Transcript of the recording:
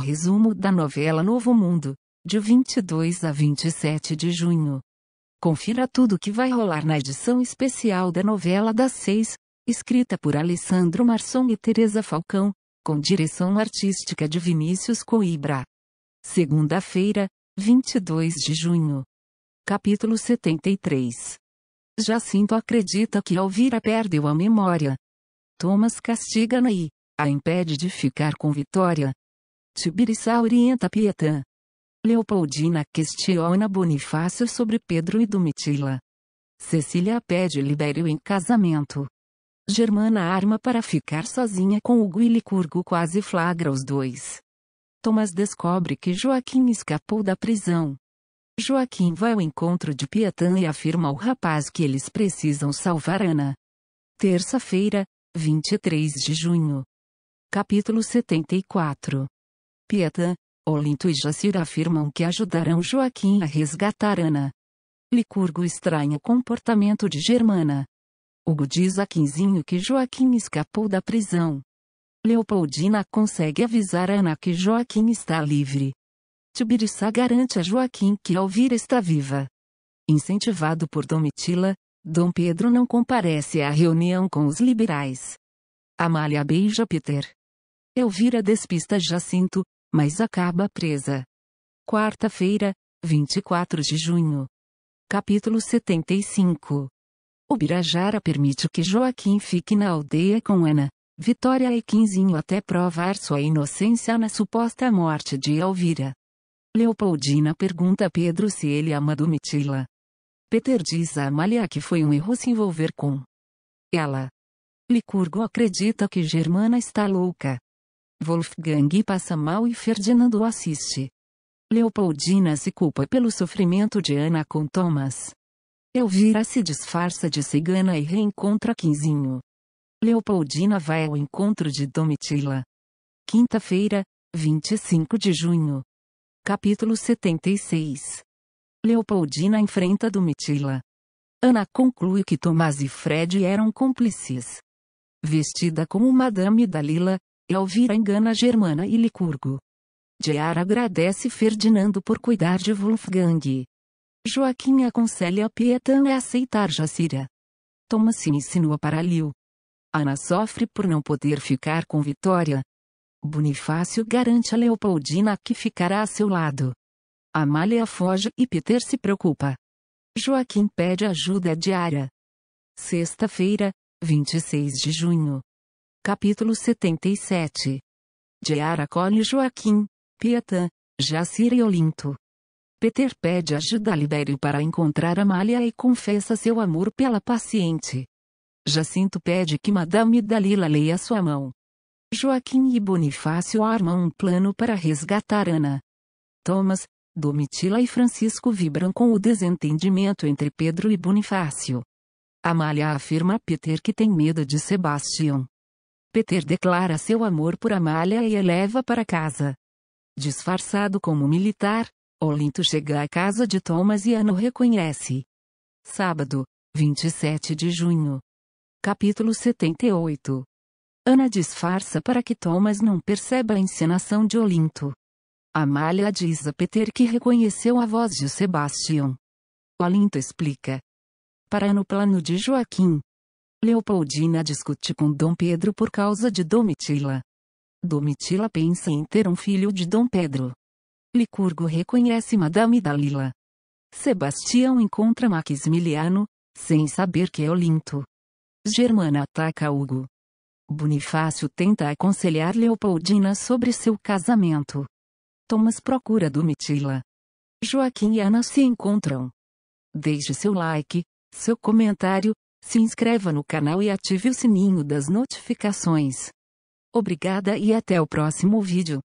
Resumo da novela Novo Mundo, de 22 a 27 de junho. Confira tudo o que vai rolar na edição especial da novela das seis, escrita por Alessandro Marçom e Teresa Falcão, com direção artística de Vinícius Coibra. Segunda-feira, 22 de junho. Capítulo 73. Jacinto acredita que Alvira perdeu a memória. Thomas castiga e a impede de ficar com Vitória, Tibiriçá orienta Pietã. Leopoldina questiona Bonifácio sobre Pedro e Domitila. Cecília pede Libério em casamento. Germana arma para ficar sozinha com Hugo e Licurgo quase flagra os dois. Thomas descobre que Joaquim escapou da prisão. Joaquim vai ao encontro de Pietã e afirma ao rapaz que eles precisam salvar Ana. Terça-feira, 23 de junho. Capítulo 74 Pieta, Olinto e Jacir afirmam que ajudarão Joaquim a resgatar Ana. Licurgo estranha comportamento de Germana. Hugo diz a Quinzinho que Joaquim escapou da prisão. Leopoldina consegue avisar Ana que Joaquim está livre. Tibiriçá garante a Joaquim que Elvira está viva. Incentivado por Domitila, Dom Pedro não comparece à reunião com os liberais. Amália beija Peter. Elvira despista Jacinto, mas acaba presa. Quarta-feira, 24 de junho. Capítulo 75. O Birajara permite que Joaquim fique na aldeia com Ana, Vitória e Quinzinho até provar sua inocência na suposta morte de Elvira. Leopoldina pergunta a Pedro se ele ama Domitila. Peter diz a Amalia que foi um erro se envolver com ela. Licurgo acredita que Germana está louca. Wolfgang passa mal e Ferdinando assiste. Leopoldina se culpa pelo sofrimento de Ana com Thomas. Elvira se disfarça de cigana e reencontra Quinzinho. Leopoldina vai ao encontro de Domitila. Quinta-feira, 25 de junho. Capítulo 76 Leopoldina enfrenta Domitila. Ana conclui que Tomás e Fred eram cúmplices. Vestida como Madame Dalila, Elvira engana Germana e Licurgo. Diara agradece Ferdinando por cuidar de Wolfgang. Joaquim aconselha Pietan a aceitar Jacira. Thomas se insinua para Liu. Ana sofre por não poder ficar com Vitória. Bonifácio garante a Leopoldina que ficará a seu lado. Amália foge e Peter se preocupa. Joaquim pede ajuda a Diara. Sexta-feira, 26 de junho. Capítulo 77. De Aracoli Joaquim, Pietã, Jacir e Olinto. Peter pede ajuda a Libério para encontrar Amália e confessa seu amor pela paciente. Jacinto pede que Madame Dalila leia sua mão. Joaquim e Bonifácio armam um plano para resgatar Ana. Thomas, Domitila e Francisco vibram com o desentendimento entre Pedro e Bonifácio. Amália afirma a Peter que tem medo de Sebastião. Peter declara seu amor por Amália e a leva para casa. Disfarçado como militar, Olinto chega à casa de Thomas e a não reconhece. Sábado, 27 de junho. Capítulo 78 Ana disfarça para que Thomas não perceba a encenação de Olinto. Amália diz a Peter que reconheceu a voz de Sebastião. Olinto explica. Para no plano de Joaquim, Leopoldina discute com Dom Pedro por causa de Domitila. Domitila pensa em ter um filho de Dom Pedro. Licurgo reconhece Madame Dalila. Sebastião encontra Maximiliano, sem saber que é Olinto. Germana ataca Hugo. Bonifácio tenta aconselhar Leopoldina sobre seu casamento. Thomas procura Domitila. Joaquim e Ana se encontram. Deixe seu like, seu comentário, se inscreva no canal e ative o sininho das notificações. Obrigada e até o próximo vídeo.